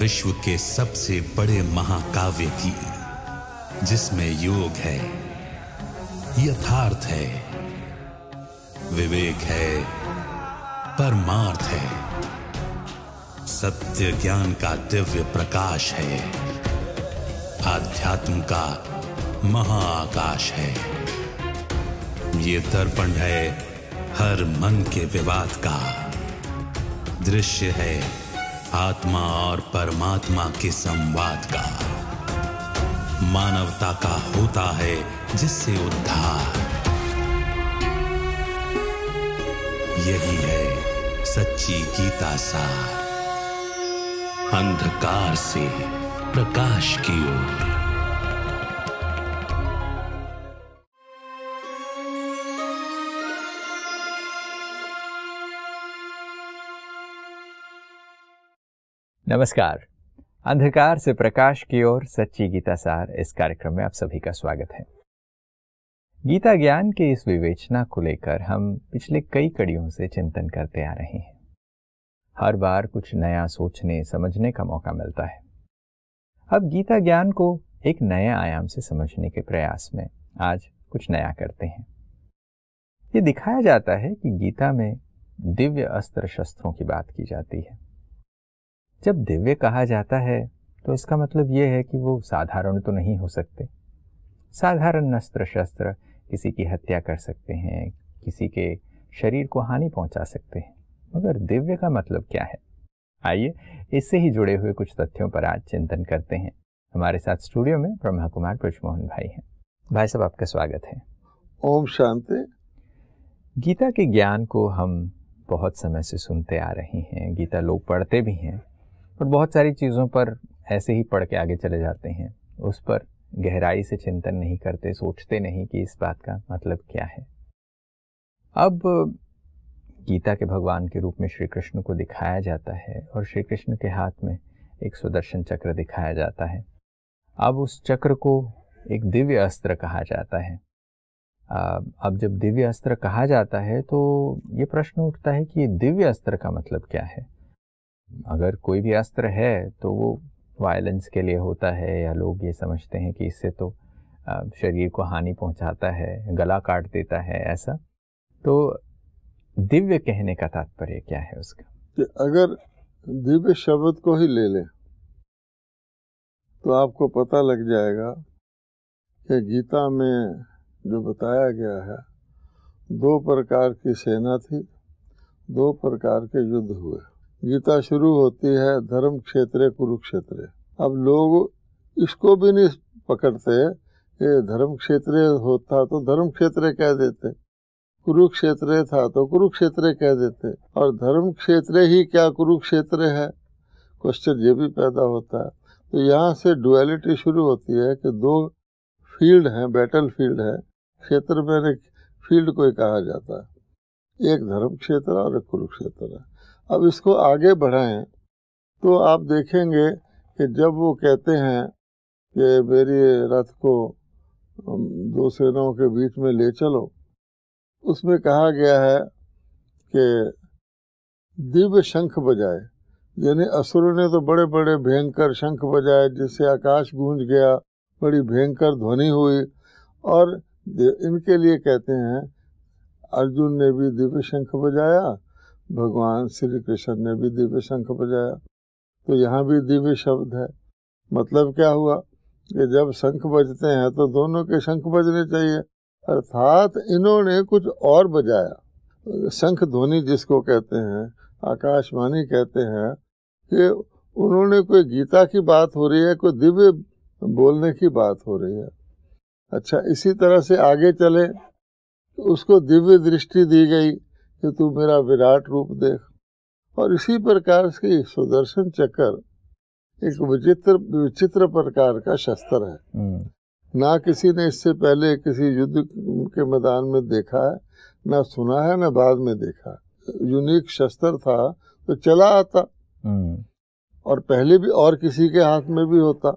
विश्व के सबसे बड़े महाकाव्य की जिसमें योग है यथार्थ है विवेक है परमार्थ है सत्य ज्ञान का दिव्य प्रकाश है आध्यात्म का महाआकाश है ये दर्पण है हर मन के विवाद का दृश्य है आत्मा और परमात्मा के संवाद का मानवता का होता है जिससे उद्धार यही है सच्ची गीता सार अंधकार से प्रकाश की ओर नमस्कार अंधकार से प्रकाश की ओर सच्ची गीता सार इस कार्यक्रम में आप सभी का स्वागत है गीता ज्ञान के इस विवेचना को लेकर हम पिछले कई कड़ियों से चिंतन करते आ रहे हैं हर बार कुछ नया सोचने समझने का मौका मिलता है अब गीता ज्ञान को एक नए आयाम से समझने के प्रयास में आज कुछ नया करते हैं ये दिखाया जाता है कि गीता में दिव्य अस्त्र शस्त्रों की बात की जाती है जब दिव्य कहा जाता है तो इसका मतलब ये है कि वो साधारण तो नहीं हो सकते साधारण नस्त्र शस्त्र किसी की हत्या कर सकते हैं किसी के शरीर को हानि पहुंचा सकते हैं मगर दिव्य का मतलब क्या है आइए इससे ही जुड़े हुए कुछ तथ्यों पर आज चिंतन करते हैं हमारे साथ स्टूडियो में ब्रह्मा कुमार ब्रजमोहन भाई हैं भाई साहब आपका स्वागत है ओम शांति गीता के ज्ञान को हम बहुत समय से सुनते आ रहे हैं गीता लोग पढ़ते भी हैं पर बहुत सारी चीज़ों पर ऐसे ही पढ़ के आगे चले जाते हैं उस पर गहराई से चिंतन नहीं करते सोचते नहीं कि इस बात का मतलब क्या है अब गीता के भगवान के रूप में श्री कृष्ण को दिखाया जाता है और श्री कृष्ण के हाथ में एक सुदर्शन चक्र दिखाया जाता है अब उस चक्र को एक दिव्य अस्त्र कहा जाता है अब जब दिव्य अस्त्र कहा जाता है तो ये प्रश्न उठता है कि ये दिव्य अस्त्र का मतलब क्या है अगर कोई भी अस्त्र है तो वो वायलेंस के लिए होता है या लोग ये समझते हैं कि इससे तो शरीर को हानि पहुंचाता है गला काट देता है ऐसा तो दिव्य कहने का तात्पर्य क्या है उसका कि अगर दिव्य शब्द को ही ले ले तो आपको पता लग जाएगा कि गीता में जो बताया गया है दो प्रकार की सेना थी दो प्रकार के युद्ध हुए गीता शुरू होती है धर्म क्षेत्र कुरुक्षेत्र अब लोग इसको भी नहीं पकड़ते ये धर्म क्षेत्र होता तो धर्म क्षेत्र कह देते कुरुक्षेत्र था तो कुरुक्षेत्र कह देते और धर्म क्षेत्र ही क्या कुरुक्षेत्र है क्वेश्चन ये भी पैदा होता है तो यहाँ से डुअलिटी शुरू होती है कि दो फील्ड हैं बैटल फील्ड है क्षेत्र में फील्ड को ही कहा जाता है एक धर्म क्षेत्र और एक कुरुक्षेत्र है अब इसको आगे बढ़ाएं तो आप देखेंगे कि जब वो कहते हैं कि मेरी रथ को दो सेनाओं के बीच में ले चलो उसमें कहा गया है कि दिव्य शंख बजाए यानी असुरों ने तो बड़े बड़े भयंकर शंख बजाए जिससे आकाश गूंज गया बड़ी भयंकर ध्वनि हुई और इनके लिए कहते हैं अर्जुन ने भी दिव्य शंख बजाया भगवान श्री कृष्ण ने भी दिव्य शंख बजाया तो यहाँ भी दिव्य शब्द है मतलब क्या हुआ कि जब शंख बजते हैं तो दोनों के शंख बजने चाहिए अर्थात इन्होंने कुछ और बजाया शंख ध्वनि जिसको कहते हैं आकाशवाणी कहते हैं कि उन्होंने कोई गीता की बात हो रही है कोई दिव्य बोलने की बात हो रही है अच्छा इसी तरह से आगे चले उसको दिव्य दृष्टि दी गई कि तू मेरा विराट रूप देख और इसी प्रकार से सुदर्शन चक्र एक विचित्र विचित्र प्रकार का शस्त्र है हम्म। ना किसी ने इससे पहले किसी युद्ध के मैदान में देखा है ना सुना है ना बाद में देखा यूनिक शस्त्र था तो चला आता हम्म। और पहले भी और किसी के हाथ में भी होता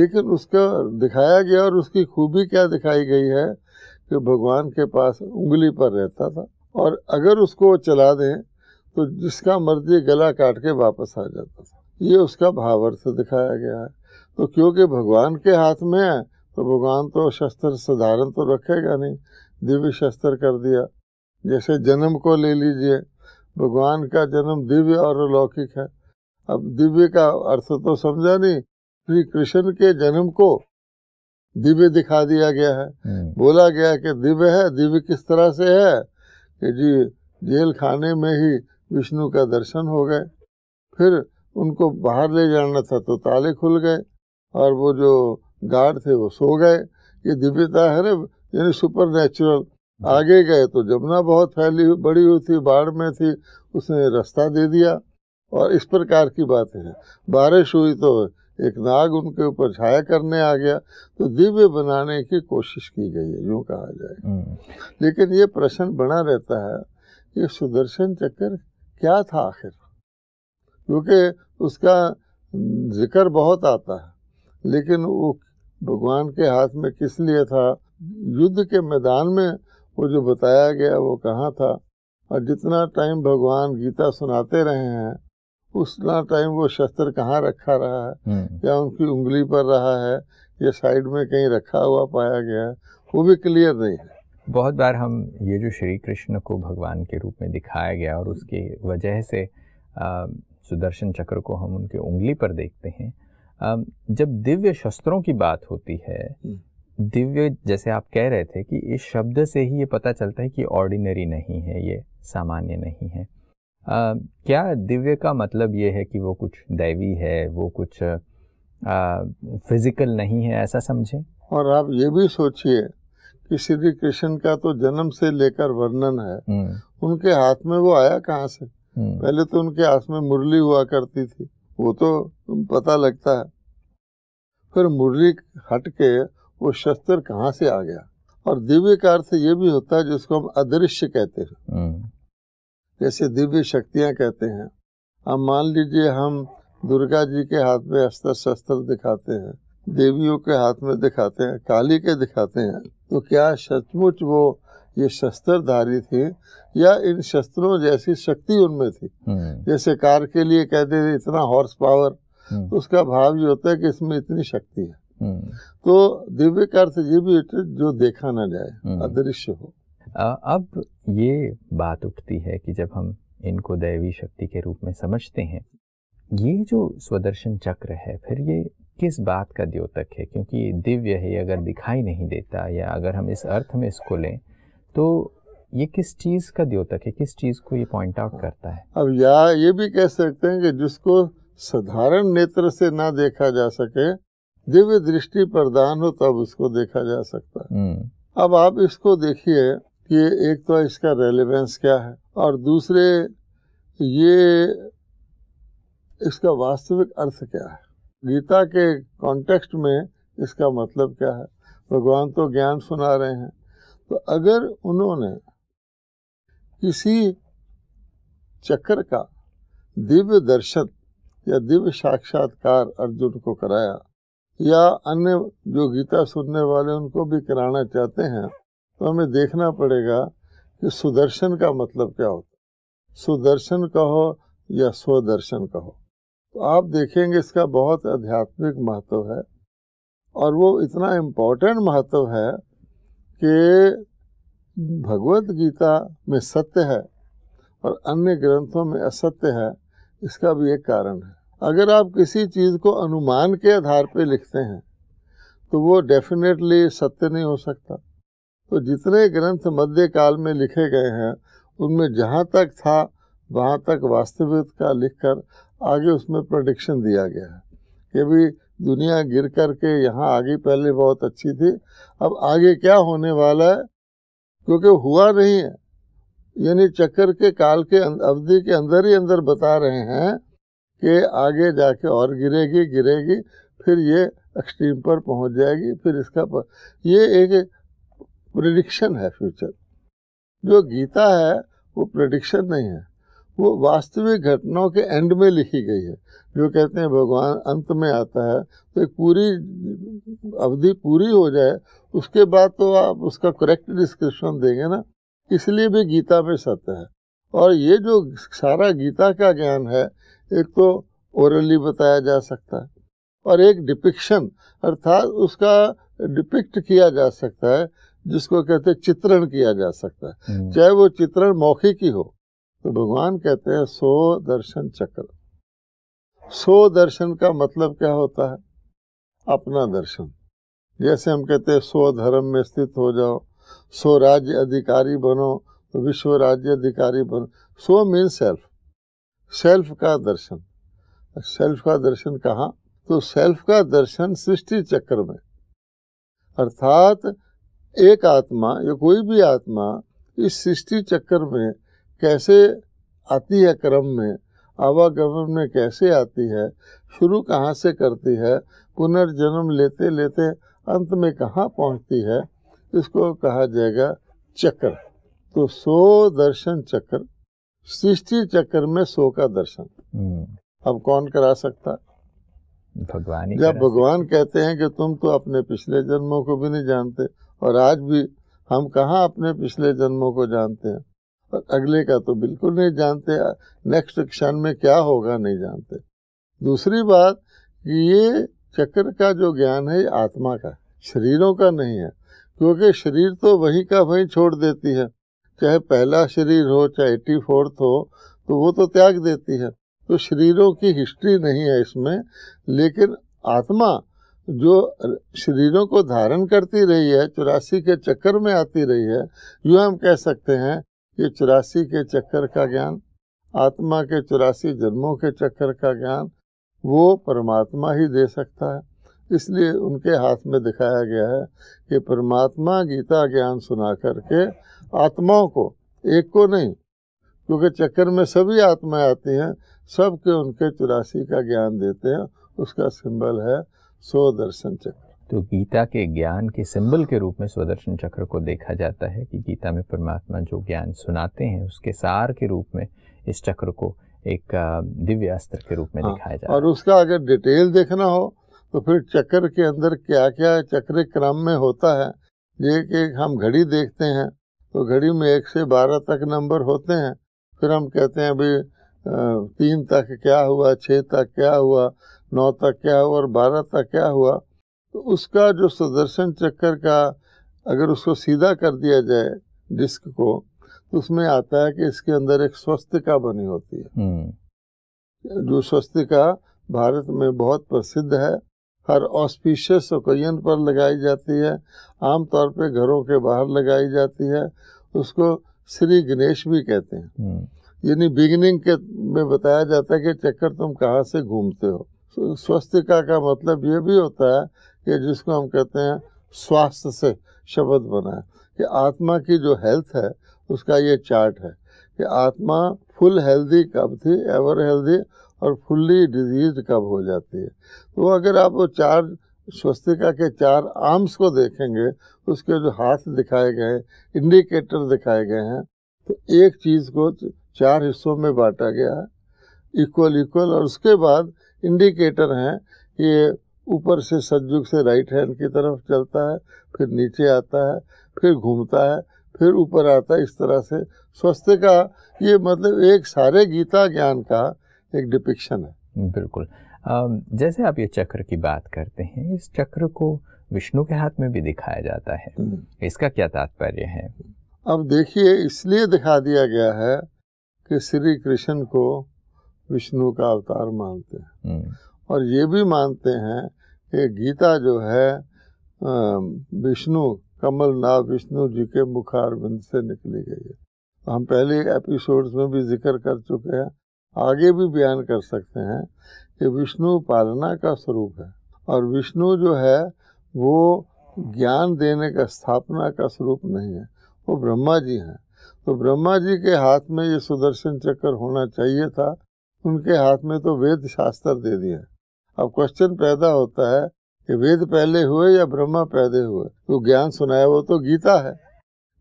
लेकिन उसका दिखाया गया और उसकी खूबी क्या दिखाई गई है कि भगवान के पास उंगली पर रहता था और अगर उसको चला दें तो जिसका मर्जी गला काट के वापस आ जाता था ये उसका भावार्थ दिखाया गया है तो क्योंकि भगवान के हाथ में है तो भगवान तो शस्त्र साधारण तो रखेगा नहीं दिव्य शस्त्र कर दिया जैसे जन्म को ले लीजिए भगवान का जन्म दिव्य और अलौकिक है अब दिव्य का अर्थ तो समझा नहीं श्री कृष्ण के जन्म को दिव्य दिखा दिया गया है हम्म। बोला गया कि दिव्य है दिव्य किस तरह से है कि जी जेल खाने में ही विष्णु का दर्शन हो गए फिर उनको बाहर ले जाना था तो ताले खुल गए और वो जो गार्ड थे वो सो गए ये दिव्यता है ना यानी सुपर नेचुरल आगे गए तो जमुना बहुत फैली बड़ी हुई थी बाढ़ में थी उसने रास्ता दे दिया और इस प्रकार की बातें हैं बारिश हुई तो एक नाग उनके ऊपर छाया करने आ गया तो दिव्य बनाने की कोशिश की गई है यूँ कहा जाए हम्म। लेकिन ये प्रश्न बना रहता है कि सुदर्शन चक्र क्या था आखिर क्योंकि उसका जिक्र बहुत आता है लेकिन वो भगवान के हाथ में किस लिए था युद्ध के मैदान में वो जो बताया गया वो कहाँ था और जितना टाइम भगवान गीता सुनाते रहे हैं उतना टाइम वो शस्त्र कहाँ रखा रहा है हम्म। या उनकी उंगली पर रहा है या साइड में कहीं रखा हुआ पाया गया है वो भी क्लियर नहीं है बहुत बार हम ये जो श्री कृष्ण को भगवान के रूप में दिखाया गया और उसकी वजह से आ, सुदर्शन चक्र को हम उनके उंगली पर देखते हैं आ, जब दिव्य शस्त्रों की बात होती है हम्म। दिव्य जैसे आप कह रहे थे कि इस शब्द से ही ये पता चलता है कि ऑर्डिनरी नहीं है ये सामान्य नहीं है आ, क्या दिव्य का मतलब ये है कि वो कुछ दैवी है वो कुछ आ, फिजिकल नहीं है ऐसा समझे और आप ये भी सोचिए कि श्री कृष्ण का तो जन्म से लेकर वर्णन है हम्म। उनके हाथ में वो आया कहाँ से हम्म। पहले तो उनके हाथ में मुरली हुआ करती थी वो तो पता लगता है फिर मुरली हट के वो शस्त्र कहाँ से आ गया और दिव्य का अर्थ ये भी होता है जिसको हम अदृश्य कहते हैं हम्म। जैसे दिव्य शक्तियाँ कहते हैं अब मान लीजिए हम दुर्गा जी के हाथ में अस्त्र शस्त्र दिखाते हैं देवियों के हाथ में दिखाते हैं काली के दिखाते हैं तो क्या सचमुच वो ये शस्त्रधारी थी या इन शस्त्रों जैसी शक्ति उनमें थी हम्म। जैसे कार के लिए कहते थे इतना हॉर्स हम्म। पावर तो उसका भाव ये होता है कि इसमें इतनी शक्ति है हम्म। तो दिव्य का अर्थ ये भी जो देखा ना जाए अदृश्य हो अब ये बात उठती है कि जब हम इनको दैवी शक्ति के रूप में समझते हैं ये जो स्वदर्शन चक्र है फिर ये किस बात का द्योतक है क्योंकि ये दिव्य है अगर दिखाई नहीं देता या अगर हम इस अर्थ में इसको लें तो ये किस चीज़ का द्योतक है किस चीज़ को ये पॉइंट आउट करता है अब या ये भी कह सकते हैं कि जिसको साधारण नेत्र से ना देखा जा सके दिव्य दृष्टि प्रदान हो तब उसको देखा जा सकता है हम्म। अब आप इसको देखिए कि एक तो इसका रेलेवेंस क्या है और दूसरे ये इसका वास्तविक अर्थ क्या है गीता के कॉन्टेक्स्ट में इसका मतलब क्या है भगवान तो ज्ञान सुना रहे हैं तो अगर उन्होंने किसी चक्र का दिव्य दर्शन या दिव्य साक्षात्कार अर्जुन को कराया या अन्य जो गीता सुनने वाले उनको भी कराना चाहते हैं तो हमें देखना पड़ेगा कि सुदर्शन का मतलब क्या होता है सुदर्शन कहो या स्वदर्शन कहो तो आप देखेंगे इसका बहुत आध्यात्मिक महत्व है और वो इतना इम्पोर्टेंट महत्व है कि भगवत गीता में सत्य है और अन्य ग्रंथों में असत्य है इसका भी एक कारण है अगर आप किसी चीज़ को अनुमान के आधार पर लिखते हैं तो वो डेफिनेटली सत्य नहीं हो सकता तो जितने ग्रंथ मध्य काल में लिखे गए हैं उनमें जहाँ तक था वहाँ तक वास्तविक का लिखकर आगे उसमें प्रडिक्शन दिया गया है कि भी दुनिया गिर कर के यहाँ आगे पहले बहुत अच्छी थी अब आगे क्या होने वाला है क्योंकि हुआ नहीं है यानी चक्कर के काल के अं-, अवधि के अंदर ही अंदर बता रहे हैं कि आगे जाके और गिरेगी गिरेगी फिर ये एक्सट्रीम पर पहुंच जाएगी फिर इसका पर, ये एक प्रडिक्शन है फ्यूचर जो गीता है वो प्रडिक्शन नहीं है वो वास्तविक घटनाओं के एंड में लिखी गई है जो कहते हैं भगवान अंत में आता है तो एक पूरी अवधि पूरी हो जाए उसके बाद तो आप उसका करेक्ट डिस्क्रिप्शन देंगे ना इसलिए भी गीता में सत्य है और ये जो सारा गीता का ज्ञान है एक तो ओरली बताया जा सकता है और एक डिपिक्शन अर्थात उसका डिपिक्ट किया जा सकता है जिसको कहते हैं चित्रण किया जा सकता है हम्म। चाहे वो चित्रण मौखिक ही हो तो भगवान कहते हैं सो दर्शन चक्र सो दर्शन का मतलब क्या होता है अपना दर्शन जैसे हम कहते हैं सो धर्म में स्थित हो जाओ सो राज्य अधिकारी बनो तो विश्व राज्य अधिकारी बनो सो मीन सेल्फ सेल्फ का दर्शन सेल्फ का दर्शन कहाँ तो सेल्फ का दर्शन सृष्टि चक्र में अर्थात एक आत्मा या कोई भी आत्मा इस सृष्टि चक्कर में कैसे आती है क्रम में आवागमन में कैसे आती है शुरू कहाँ से करती है पुनर्जन्म लेते लेते अंत में कहाँ पहुँचती है इसको कहा जाएगा चक्र तो सो दर्शन चक्र सृष्टि चक्र में सो का दर्शन हम्म। अब कौन करा सकता भगवान जब भगवान कहते हैं कि तुम तो अपने पिछले जन्मों को भी नहीं जानते और आज भी हम कहाँ अपने पिछले जन्मों को जानते हैं और अगले का तो बिल्कुल नहीं जानते नेक्स्ट क्षण में क्या होगा नहीं जानते दूसरी बात कि ये चक्र का जो ज्ञान है ये आत्मा का शरीरों का नहीं है क्योंकि शरीर तो वहीं का वहीं छोड़ देती है चाहे पहला शरीर हो चाहे एट्टी फोर्थ हो तो वो तो त्याग देती है तो शरीरों की हिस्ट्री नहीं है इसमें लेकिन आत्मा जो शरीरों को धारण करती रही है चौरासी के चक्कर में आती रही है यूँ हम कह सकते हैं कि चौरासी के चक्कर का ज्ञान आत्मा के चौरासी जन्मों के चक्कर का ज्ञान वो परमात्मा ही दे सकता है इसलिए उनके हाथ में दिखाया गया है कि परमात्मा गीता ज्ञान सुना करके आत्माओं को एक को नहीं क्योंकि चक्कर में सभी आत्माएं आती हैं सबके उनके चौरासी का ज्ञान देते हैं उसका सिंबल है स्वदर्शन चक्र तो गीता के ज्ञान के सिंबल के रूप में स्वदर्शन चक्र को देखा जाता है कि गीता में परमात्मा जो ज्ञान सुनाते हैं उसके सार के रूप में इस चक्र को एक दिव्य अस्त्र के रूप में हाँ, दिखाया जाता है और उसका अगर डिटेल देखना हो तो फिर चक्र के अंदर क्या क्या चक्र क्रम में होता है ये कि हम घड़ी देखते हैं तो घड़ी में एक से बारह तक नंबर होते हैं फिर हम कहते हैं भाई तीन तक क्या हुआ छः तक क्या हुआ नौ तक क्या हुआ और बारह तक क्या हुआ तो उसका जो सुदर्शन चक्कर का अगर उसको सीधा कर दिया जाए डिस्क को तो उसमें आता है कि इसके अंदर एक स्वस्तिका बनी होती है हम्म। जो स्वस्तिका भारत में बहुत प्रसिद्ध है हर ऑस्पिशियस ओकेजन पर लगाई जाती है आमतौर पे घरों के बाहर लगाई जाती है उसको श्री गणेश भी कहते हैं हम्म। यानी बिगिनिंग के में बताया जाता है कि चक्कर तुम कहाँ से घूमते हो स्वस्तिका का मतलब ये भी होता है कि जिसको हम कहते हैं स्वास्थ्य से शब्द बना है कि आत्मा की जो हेल्थ है उसका ये चार्ट है कि आत्मा फुल हेल्दी कब थी एवर हेल्दी और फुल्ली डिजीज कब हो जाती है तो अगर आप वो चार स्वस्तिका के चार आर्म्स को देखेंगे उसके जो हाथ दिखाए गए इंडिकेटर दिखाए गए हैं तो एक चीज़ को चार हिस्सों में बांटा गया है इक्वल इक्वल और उसके बाद इंडिकेटर हैं ये ऊपर से सज्जुग से राइट हैंड की तरफ चलता है फिर नीचे आता है फिर घूमता है फिर ऊपर आता है इस तरह से स्वस्थ का ये मतलब एक सारे गीता ज्ञान का एक डिपिक्शन है बिल्कुल जैसे आप ये चक्र की बात करते हैं इस चक्र को विष्णु के हाथ में भी दिखाया जाता है हम्म। इसका क्या तात्पर्य है अब देखिए इसलिए दिखा दिया गया है कि श्री कृष्ण को विष्णु का अवतार मानते हैं हम्म। और ये भी मानते हैं कि गीता जो है विष्णु कमलनाथ विष्णु जी के मुखारबिंद से निकली गई है तो हम पहले एपिसोड्स में भी जिक्र कर चुके हैं आगे भी बयान कर सकते हैं कि विष्णु पालना का स्वरूप है और विष्णु जो है वो ज्ञान देने का स्थापना का स्वरूप नहीं है वो ब्रह्मा जी हैं तो ब्रह्मा जी के हाथ में ये सुदर्शन चक्र होना चाहिए था उनके हाथ में तो वेद शास्त्र दे दिया अब क्वेश्चन पैदा होता है कि वेद पहले हुए या ब्रह्मा पैदे हुए तो ज्ञान सुनाया वो तो गीता है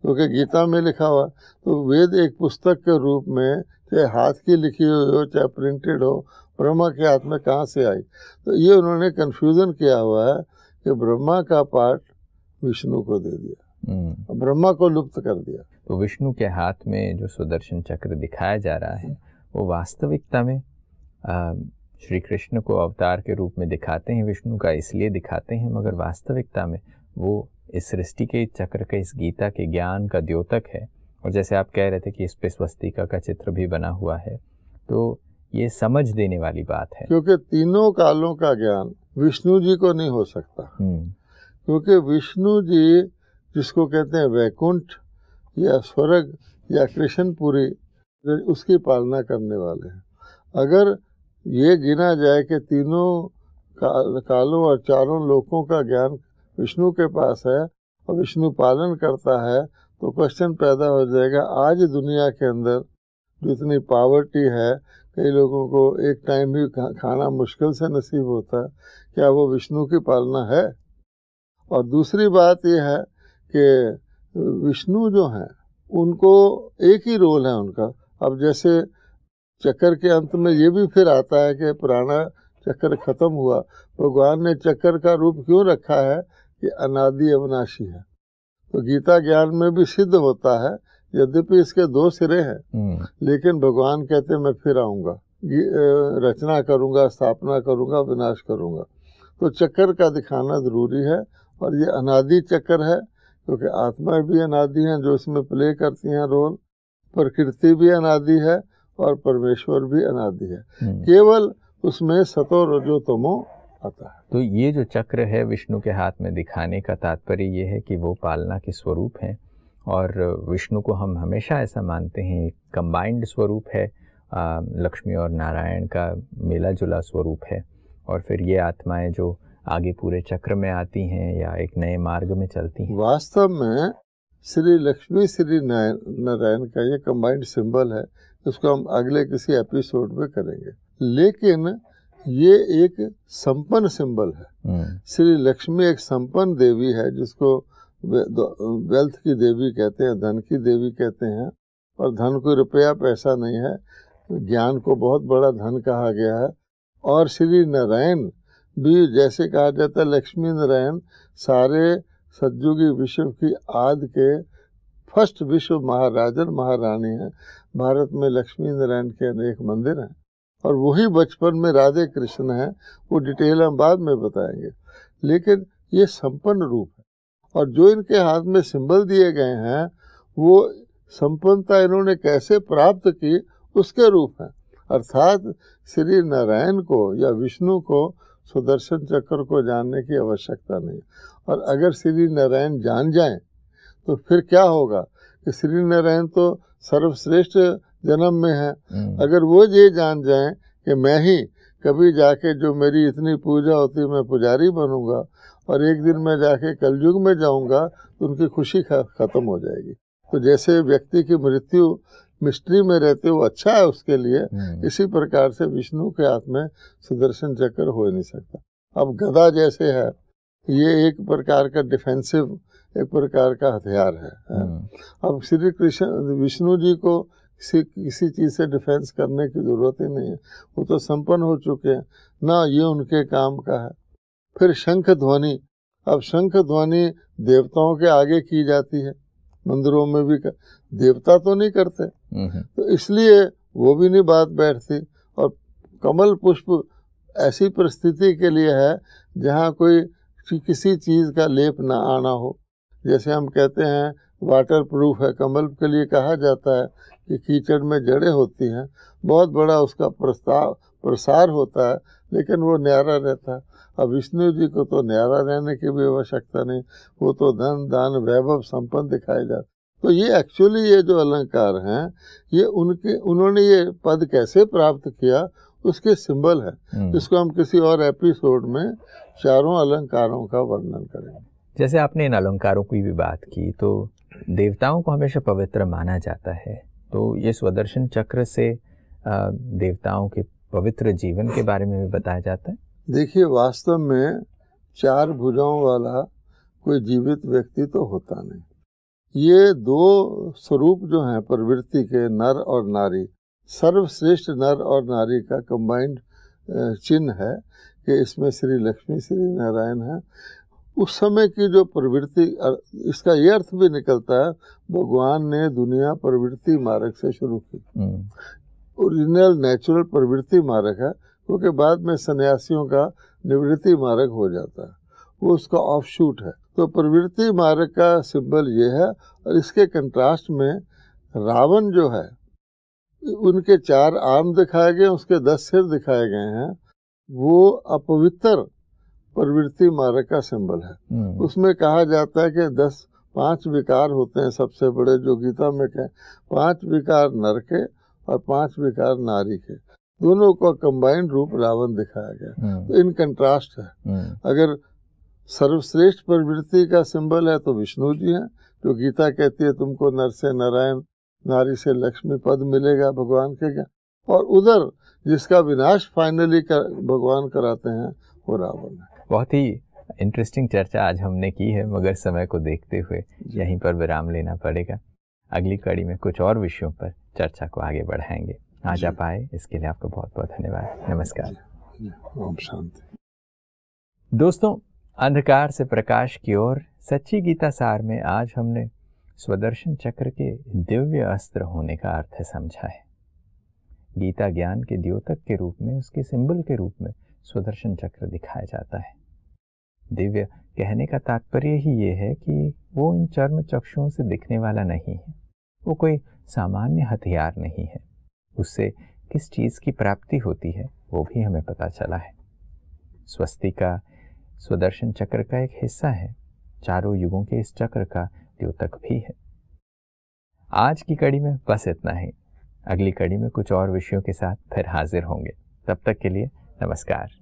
क्योंकि तो गीता में लिखा हुआ तो वेद एक पुस्तक के रूप में चाहे हाथ की लिखी हुई हो चाहे प्रिंटेड हो ब्रह्मा के हाथ में कहाँ से आई तो ये उन्होंने कन्फ्यूज़न किया हुआ है कि ब्रह्मा का पाठ विष्णु को दे दिया हम्म। ब्रह्मा को लुप्त कर दिया तो विष्णु के हाथ में जो सुदर्शन चक्र दिखाया जा रहा है वो वास्तविकता में श्री कृष्ण को अवतार के रूप में दिखाते हैं विष्णु का इसलिए दिखाते हैं मगर वास्तविकता में वो इस सृष्टि के चक्र के इस गीता के ज्ञान का द्योतक है और जैसे आप कह रहे थे कि इस पे स्वस्तिका का चित्र भी बना हुआ है तो ये समझ देने वाली बात है क्योंकि तीनों कालों का ज्ञान विष्णु जी को नहीं हो सकता हम्म। क्योंकि विष्णु जी जिसको कहते हैं वैकुंठ या स्वर्ग या कृष्णपुरी उसकी पालना करने वाले हैं अगर ये गिना जाए कि तीनों कालों और चारों लोकों का ज्ञान विष्णु के पास है और विष्णु पालन करता है तो क्वेश्चन पैदा हो जाएगा आज दुनिया के अंदर जितनी पावर्टी है कई लोगों को एक टाइम भी खाना मुश्किल से नसीब होता है क्या वो विष्णु की पालना है और दूसरी बात यह है कि विष्णु जो हैं उनको एक ही रोल है उनका अब जैसे चक्कर के अंत में ये भी फिर आता है कि पुराना चक्कर खत्म हुआ भगवान ने चक्कर का रूप क्यों रखा है कि अनादि अविनाशी है तो गीता ज्ञान में भी सिद्ध होता है यद्यपि इसके दो सिरे हैं हम्म। लेकिन भगवान कहते मैं फिर आऊँगा रचना करूँगा स्थापना करूँगा विनाश करूँगा तो चक्कर का दिखाना ज़रूरी है और ये अनादि चक्कर है क्योंकि आत्मा भी अनादि हैं जो इसमें प्ले करती हैं रोल प्रकृति भी अनादि है और परमेश्वर भी अनादि है हम्म। केवल उसमें सतो रजो तमो आता है तो ये जो चक्र है विष्णु के हाथ में दिखाने का तात्पर्य ये है कि वो पालना के स्वरूप हैं और विष्णु को हम हमेशा ऐसा मानते हैं एक कंबाइंड स्वरूप है लक्ष्मी और नारायण का मिला जुला स्वरूप है और फिर ये आत्माएं जो आगे पूरे चक्र में आती हैं या एक नए मार्ग में चलती हैं वास्तव में श्री लक्ष्मी श्री नारायण का ये कंबाइंड सिंबल है इसको हम अगले किसी एपिसोड में करेंगे लेकिन ये एक संपन्न सिंबल है हम्म। श्री लक्ष्मी एक संपन्न देवी है जिसको वेल्थ की देवी कहते हैं धन की देवी कहते हैं और धन को रुपया पैसा नहीं है ज्ञान को बहुत बड़ा धन कहा गया है और श्री नारायण भी तो जैसे कहा जाता है लक्ष्मी नारायण सारे सदयुगी विश्व की आद के फर्स्ट विश्व महाराजन महारानी हैं भारत में लक्ष्मी नारायण के अनेक मंदिर हैं और वही बचपन में राधे कृष्ण हैं वो डिटेल हम बाद में बताएंगे लेकिन ये संपन्न रूप है और जो इनके हाथ में सिंबल दिए गए हैं वो संपन्नता इन्होंने कैसे प्राप्त की उसके रूप हैं अर्थात श्री नारायण को या विष्णु को सो दर्शन चक्र को जानने की आवश्यकता नहीं और अगर श्री नारायण जान जाए तो फिर क्या होगा कि श्री नारायण तो सर्वश्रेष्ठ जन्म में है हम्म। अगर वो ये जान जाए कि मैं ही कभी जाके जो मेरी इतनी पूजा होती मैं पुजारी बनूंगा और एक दिन मैं जाके कलयुग में जाऊंगा तो उनकी खुशी खत्म हो जाएगी तो जैसे व्यक्ति की मृत्यु मिस्ट्री में रहते हो अच्छा है उसके लिए हम्म। इसी प्रकार से विष्णु के हाथ में सुदर्शन चक्र हो नहीं सकता अब गदा जैसे है ये एक प्रकार का डिफेंसिव एक प्रकार का हथियार है हम्म। अब श्री कृष्ण विष्णु जी को किसी किसी चीज़ से डिफेंस करने की ज़रूरत ही नहीं है वो तो संपन्न हो चुके हैं ना ये उनके काम का है फिर शंख ध्वनि अब शंख ध्वनि देवताओं के आगे की जाती है मंदिरों में भी कर, देवता तो नहीं करते नहीं। हम्म। तो इसलिए वो भी नहीं बात बैठती और कमल पुष्प ऐसी परिस्थिति के लिए है जहाँ कोई किसी चीज़ का लेप ना आना हो जैसे हम कहते हैं वाटर प्रूफ है कमल के लिए कहा जाता है कि कीचड़ में जड़ें होती हैं बहुत बड़ा उसका प्रस्ताव प्रसार होता है लेकिन वो न्यारा रहता है अब विष्णु जी को तो न्यारा रहने की भी आवश्यकता नहीं वो तो धन दान वैभव संपन्न दिखाए जाते तो ये एक्चुअली ये जो अलंकार हैं ये उनके उन्होंने ये पद कैसे प्राप्त किया उसके सिंबल है हम्म। इसको हम किसी और एपिसोड में चारों अलंकारों का वर्णन करेंगे जैसे आपने इन अलंकारों की भी बात की तो देवताओं को हमेशा पवित्र माना जाता है तो ये स्वदर्शन चक्र से देवताओं के पवित्र जीवन के बारे में भी बताया जाता है देखिए वास्तव में चार भुजाओं वाला कोई जीवित व्यक्ति तो होता नहीं ये दो स्वरूप जो हैं प्रवृत्ति के नर और नारी सर्वश्रेष्ठ नर और नारी का कंबाइंड चिन्ह है कि इसमें श्री लक्ष्मी श्री नारायण है उस समय की जो प्रवृत्ति इसका ये अर्थ भी निकलता है भगवान ने दुनिया प्रवृत्ति मार्ग से शुरू की हम्म। ओरिजिनल नेचुरल प्रवृत्ति मार्ग है क्योंकि बाद में सन्यासियों का निवृत्ति मार्ग हो जाता है वो उसका ऑफ शूट है तो प्रवृत्ति मार्ग का सिंबल ये है और इसके कंट्रास्ट में रावण जो है उनके चार आर्म दिखाए गए उसके दस सिर दिखाए गए हैं वो अपवित्र प्रवृत्ति मार्ग का सिंबल है हम्म। उसमें कहा जाता है कि दस पांच विकार होते हैं सबसे बड़े जो गीता में कहें पांच विकार नर के और पांच विकार नारी के दोनों का कंबाइंड रूप रावण दिखाया गया हाँ। तो इन कंट्रास्ट है हाँ। अगर सर्वश्रेष्ठ प्रवृत्ति का सिंबल है तो विष्णु जी हैं जो गीता कहती है तुमको नर से नारायण नारी से लक्ष्मी पद मिलेगा भगवान के क्या और उधर जिसका विनाश फाइनली कर, भगवान कराते हैं वो रावण है बहुत ही इंटरेस्टिंग चर्चा आज हमने की है मगर समय को देखते हुए यहीं पर विराम लेना पड़ेगा अगली कड़ी में कुछ और विषयों पर चर्चा को आगे बढ़ाएंगे आ जा पाए इसके लिए आपको बहुत बहुत धन्यवाद नमस्कार दोस्तों अंधकार से प्रकाश की ओर सच्ची गीता सार में आज हमने स्वदर्शन चक्र के दिव्य अस्त्र होने का अर्थ समझा है गीता ज्ञान के द्योतक के रूप में उसके सिंबल के रूप में स्वदर्शन चक्र दिखाया जाता है दिव्य कहने का तात्पर्य ही ये है कि वो इन चर्म चक्षुओं से दिखने वाला नहीं है वो कोई सामान्य हथियार नहीं है उससे किस चीज़ की प्राप्ति होती है वो भी हमें पता चला है स्वस्तिका स्वदर्शन चक्र का एक हिस्सा है चारों युगों के इस चक्र का द्योतक भी है आज की कड़ी में बस इतना ही अगली कड़ी में कुछ और विषयों के साथ फिर हाजिर होंगे तब तक के लिए नमस्कार